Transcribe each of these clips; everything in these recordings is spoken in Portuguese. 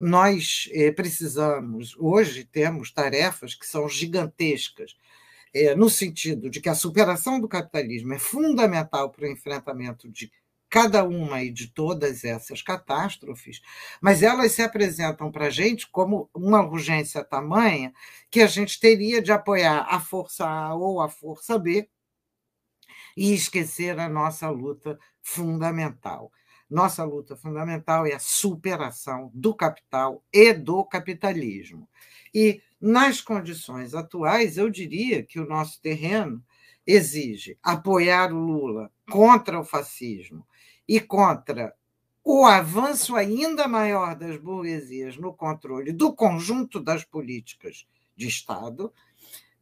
nós eh, precisamos, hoje temos tarefas que são gigantescas, eh, no sentido de que a superação do capitalismo é fundamental para o enfrentamento de cada uma e de todas essas catástrofes, mas elas se apresentam para a gente como uma urgência tamanha que a gente teria de apoiar a força A ou a força B e esquecer a nossa luta fundamental. Nossa luta fundamental é a superação do capital e do capitalismo. E, nas condições atuais, eu diria que o nosso terreno exige apoiar o Lula contra o fascismo e contra o avanço ainda maior das burguesias no controle do conjunto das políticas de Estado,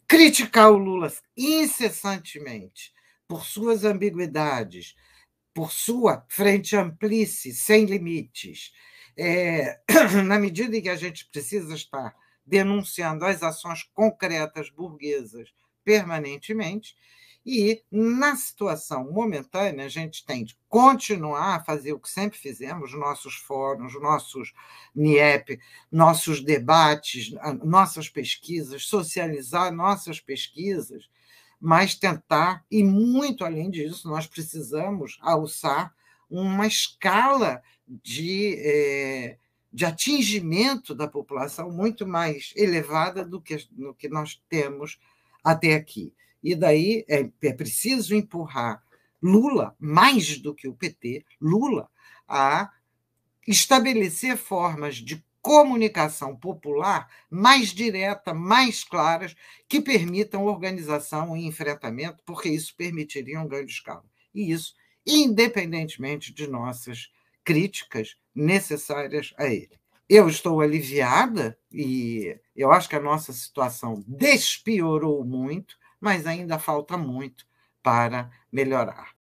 criticar o Lula incessantemente por suas ambiguidades, por sua frente amplice, sem limites. É, na medida em que a gente precisa estar denunciando as ações concretas burguesas permanentemente, e na situação momentânea, a gente tem de continuar a fazer o que sempre fizemos, nossos fóruns, nossos NIEP, nossos debates, nossas pesquisas, socializar nossas pesquisas, mas tentar, e muito além disso, nós precisamos alçar uma escala de, é, de atingimento da população muito mais elevada do que, no que nós temos até aqui. E daí é, é preciso empurrar Lula, mais do que o PT, Lula, a estabelecer formas de comunicação popular mais direta, mais claras, que permitam organização e enfrentamento, porque isso permitiria um grande escala. E isso, independentemente de nossas críticas necessárias a ele. Eu estou aliviada e eu acho que a nossa situação despiorou muito, mas ainda falta muito para melhorar.